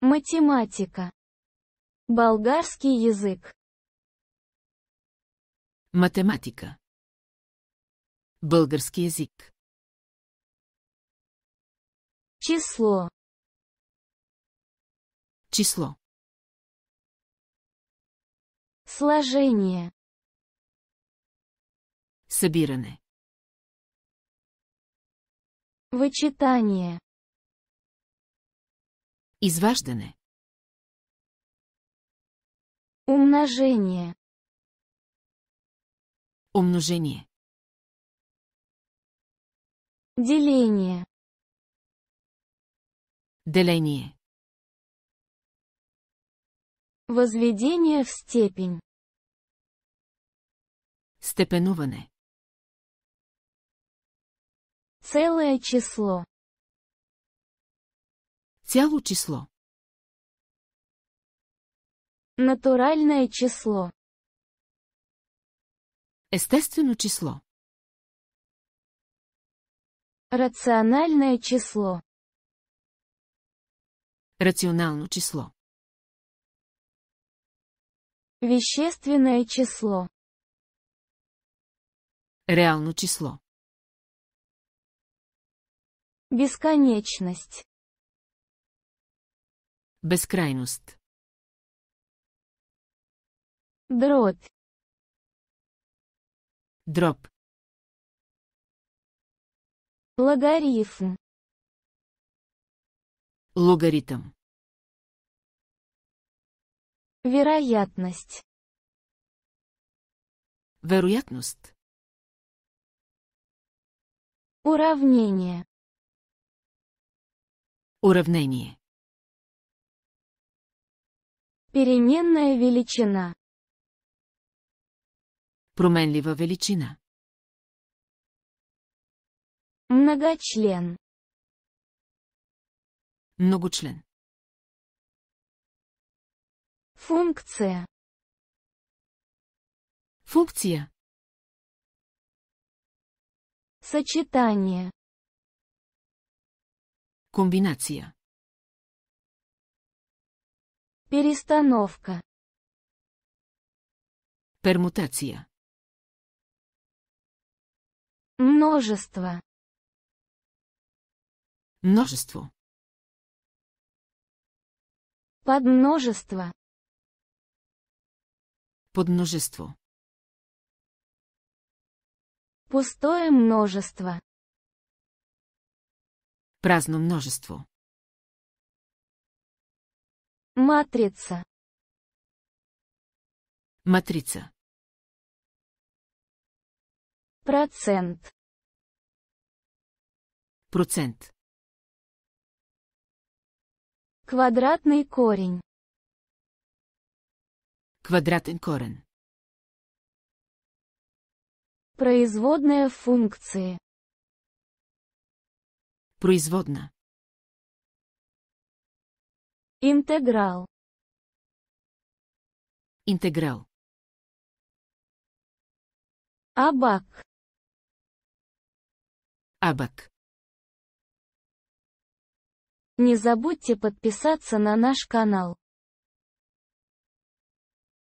Математика. Болгарский язык. Математика. Болгарский язык. Число. Число. Сложение. Събиране. Вычитание. Изваждане. Умножение. Умножение. Деление. Деление. Возведение в степень. Степенуване. Целое число. Цяло число. Натуральное число. Естествено число. Рациональное число. Рационално число. Вещественное число. Реално число. Бесконечность. Безкрайност. Дрот. Дроб. Логарифм. Логаритм. Вероятность. Вероятность. Уравнение. Уравнение. Переменная величина. Променлива величина. Многочлен. Многочлен. Функция. Функция. Сочетание. Комбинация. Перестановка. Пермутация. Множество. Множество. Подмножество. Подмножество. Пустое множество. Празно множество. Матрица. Матрица. Процент. Процент. Квадратный корень. Квадратен корен. Производная функции. Производна. Интеграл. Интеграл. Абак. Абак. Не забудьте подписаться на наш канал.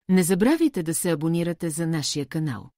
Не забравяйте да се абонирате за нашия канал.